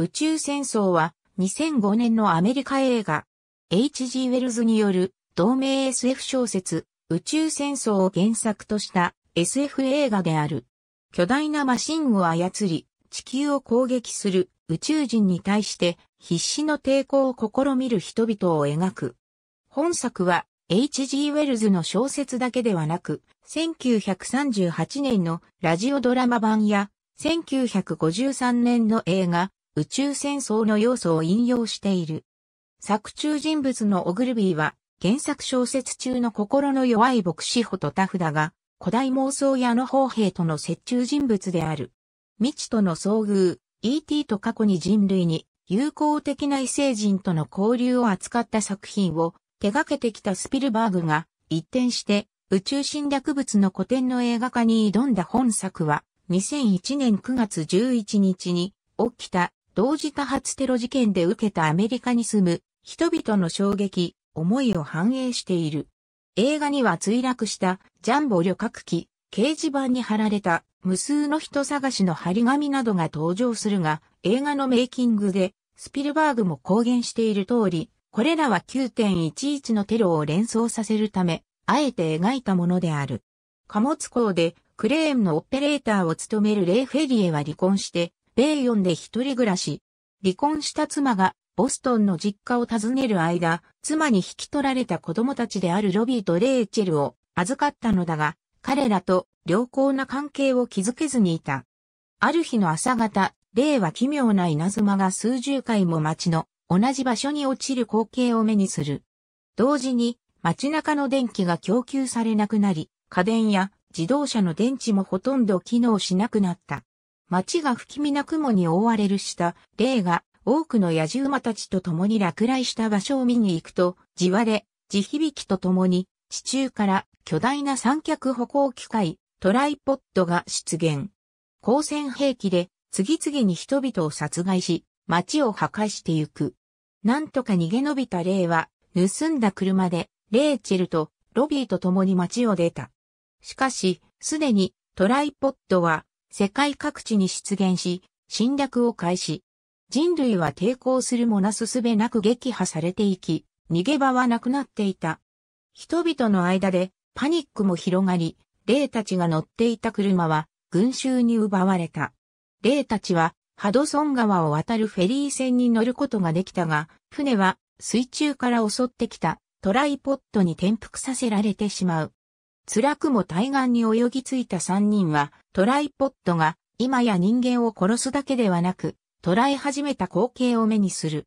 宇宙戦争は2005年のアメリカ映画 H.G. ウェルズによる同名 SF 小説宇宙戦争を原作とした SF 映画である。巨大なマシンを操り地球を攻撃する宇宙人に対して必死の抵抗を試みる人々を描く。本作は H.G. ウェルズの小説だけではなく、1938年のラジオドラマ版や1953年の映画宇宙戦争の要素を引用している。作中人物のオグルビーは、原作小説中の心の弱い牧師穂とタフだが、古代妄想屋の砲兵との折衷人物である。未知との遭遇、E.T. と過去に人類に友好的な異星人との交流を扱った作品を手掛けてきたスピルバーグが一転して宇宙侵略物の古典の映画化に挑んだ本作は2001年9月11日に起きた同時多発テロ事件で受けたアメリカに住む人々の衝撃、思いを反映している。映画には墜落したジャンボ旅客機、掲示板に貼られた無数の人探しの張り紙などが登場するが、映画のメイキングでスピルバーグも公言している通り、これらは9.11のテロを連想させるため、あえて描いたものである。貨物港でクレーンのオペレーターを務めるレイ・フェリエは離婚して、米4で一人暮らし。離婚した妻がボストンの実家を訪ねる間、妻に引き取られた子供たちであるロビーとレイチェルを預かったのだが、彼らと良好な関係を築けずにいた。ある日の朝方、レイは奇妙な稲妻が数十回も街の同じ場所に落ちる光景を目にする。同時に街中の電気が供給されなくなり、家電や自動車の電池もほとんど機能しなくなった。街が不気味な雲に覆われる下、霊が多くの野獣馬たちと共に落雷した場所を見に行くと、地割れ、地響きと共に、地中から巨大な三脚歩行機械、トライポッドが出現。光線兵器で次々に人々を殺害し、街を破壊してゆく。なんとか逃げ延びた霊は、盗んだ車で、レーチェルとロビーと共に街を出た。しかし、すでにトライポッドは世界各地に出現し、侵略を開始。人類は抵抗するもなすすべなく撃破されていき、逃げ場はなくなっていた。人々の間でパニックも広がり、霊たちが乗っていた車は群衆に奪われた。霊たちはハドソン川を渡るフェリー船に乗ることができたが、船は水中から襲ってきたトライポットに転覆させられてしまう。辛くも対岸に泳ぎ着いた三人は、トライポッドが、今や人間を殺すだけではなく、捉え始めた光景を目にする。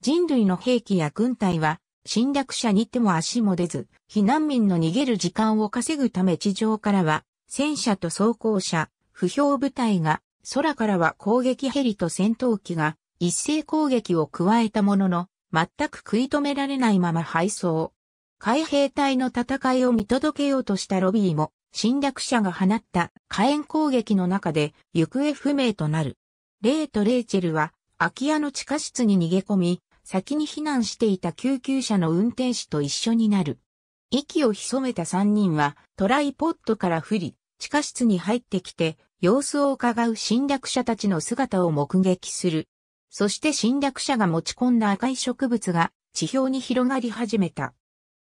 人類の兵器や軍隊は、侵略者に手も足も出ず、避難民の逃げる時間を稼ぐため地上からは、戦車と装甲車、不評部隊が、空からは攻撃ヘリと戦闘機が、一斉攻撃を加えたものの、全く食い止められないまま敗走。海兵隊の戦いを見届けようとしたロビーも、侵略者が放った火炎攻撃の中で行方不明となる。レイとレイチェルは空き家の地下室に逃げ込み、先に避難していた救急車の運転手と一緒になる。息を潜めた三人はトライポッドから降り、地下室に入ってきて様子を伺う侵略者たちの姿を目撃する。そして侵略者が持ち込んだ赤い植物が地表に広がり始めた。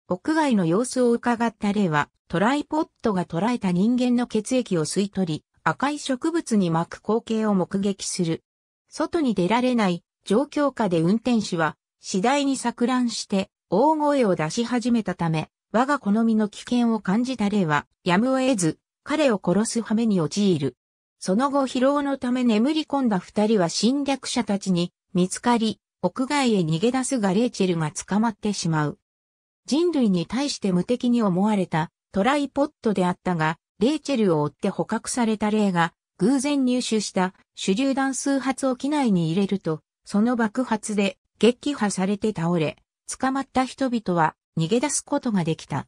屋外の様子を伺った例は、トライポットが捉えた人間の血液を吸い取り、赤い植物に巻く光景を目撃する。外に出られない状況下で運転手は次第に錯乱して大声を出し始めたため、我が好みの危険を感じた例は、やむを得ず、彼を殺す羽目に陥る。その後疲労のため眠り込んだ二人は侵略者たちに見つかり、屋外へ逃げ出すがレーチェルが捕まってしまう。人類に対して無敵に思われたトライポッドであったが、レイチェルを追って捕獲された霊が偶然入手した手榴弾数発を機内に入れると、その爆発で撃破されて倒れ、捕まった人々は逃げ出すことができた。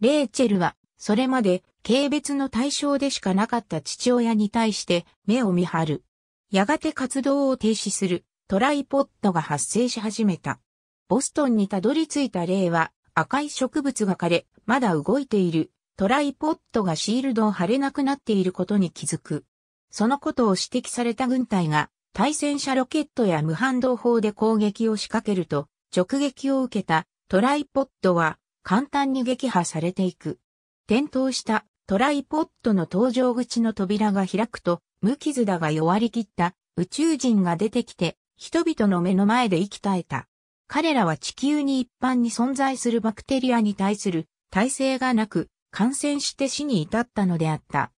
レイチェルは、それまで軽蔑の対象でしかなかった父親に対して目を見張る。やがて活動を停止するトライポッドが発生し始めた。ボストンにたどり着いた霊は赤い植物が枯れ、まだ動いている、トライポットがシールドを貼れなくなっていることに気づく。そのことを指摘された軍隊が、対戦車ロケットや無反動砲で攻撃を仕掛けると、直撃を受けたトライポットは簡単に撃破されていく。転倒したトライポットの搭乗口の扉が開くと、無傷だが弱り切った宇宙人が出てきて、人々の目の前で息絶えた。彼らは地球に一般に存在するバクテリアに対する耐性がなく、感染して死に至ったのであった。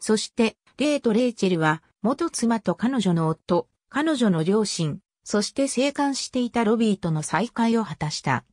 そして、レイとレイチェルは、元妻と彼女の夫、彼女の両親、そして生還していたロビーとの再会を果たした。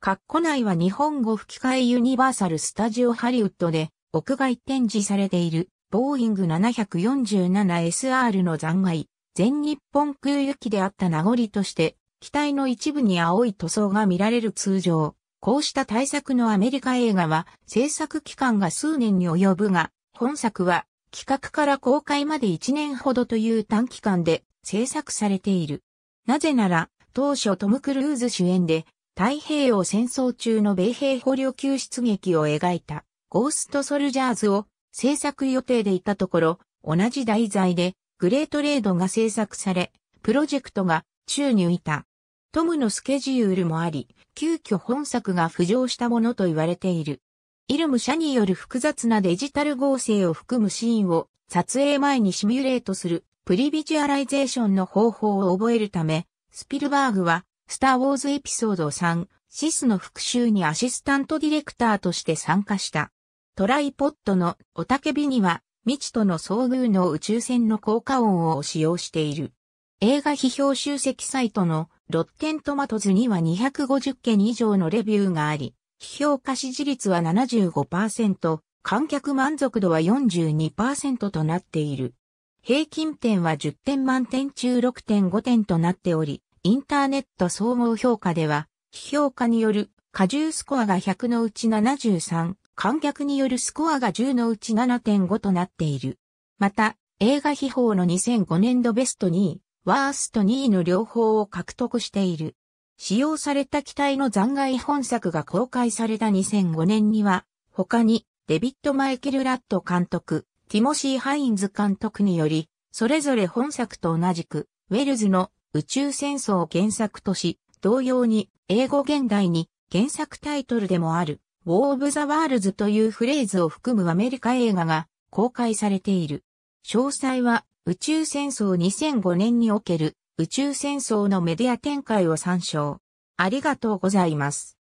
括弧内は日本語吹き替えユニバーサル・スタジオ・ハリウッドで屋外展示されているボーイング 747SR の残骸、全日本空輸機であった名残として機体の一部に青い塗装が見られる通常。こうした対策のアメリカ映画は制作期間が数年に及ぶが、本作は企画から公開まで1年ほどという短期間で制作されている。なぜなら、当初トム・クルーズ主演で太平洋戦争中の米兵捕虜救出劇を描いたゴースト・ソルジャーズを制作予定でいたところ、同じ題材でグレート・レードが制作され、プロジェクトが宙に浮いた。トムのスケジュールもあり、急遽本作が浮上したものと言われている。イルム社による複雑なデジタル合成を含むシーンを撮影前にシミュレートするプリビジュアライゼーションの方法を覚えるため、スピルバーグはスター・ウォーズエピソード3、シスの復讐にアシスタントディレクターとして参加した。トライポッドのおたけびには、未知との遭遇の宇宙船の効果音を使用している。映画批評集積サイトのロッテントマトズには250件以上のレビューがあり、批評価支持率は75%、観客満足度は42%となっている。平均点は10点満点中6.5点となっており、インターネット総合評価では、批評価による過重スコアが100のうち73、観客によるスコアが10のうち7.5となっている。また、映画秘宝の2005年度ベスト2位、ワースト2位の両方を獲得している。使用された機体の残骸本作が公開された2005年には、他にデビッド・マイケル・ラット監督、ティモシー・ハインズ監督により、それぞれ本作と同じく、ウェルズの宇宙戦争を原作とし、同様に英語現代に原作タイトルでもある、ウォー・オブ・ザ・ワールズというフレーズを含むアメリカ映画が公開されている。詳細は宇宙戦争2005年における宇宙戦争のメディア展開を参照。ありがとうございます。